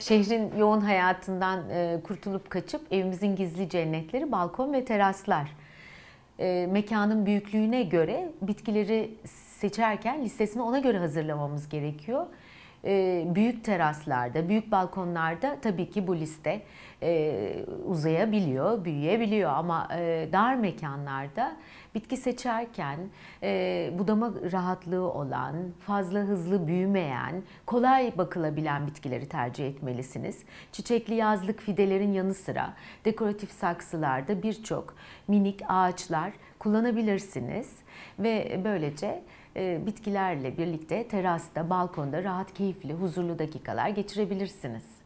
Şehrin yoğun hayatından e, kurtulup kaçıp evimizin gizli cennetleri balkon ve teraslar. E, mekanın büyüklüğüne göre bitkileri seçerken listesini ona göre hazırlamamız gerekiyor. Ee, büyük teraslarda, büyük balkonlarda tabii ki bu liste e, uzayabiliyor, büyüyebiliyor ama e, dar mekanlarda bitki seçerken e, budama rahatlığı olan, fazla hızlı büyümeyen, kolay bakılabilen bitkileri tercih etmelisiniz. Çiçekli yazlık fidelerin yanı sıra dekoratif saksılarda birçok minik ağaçlar kullanabilirsiniz ve böylece e, bitkilerle birlikte terasta, balkonda rahat, keyifli, huzurlu dakikalar geçirebilirsiniz.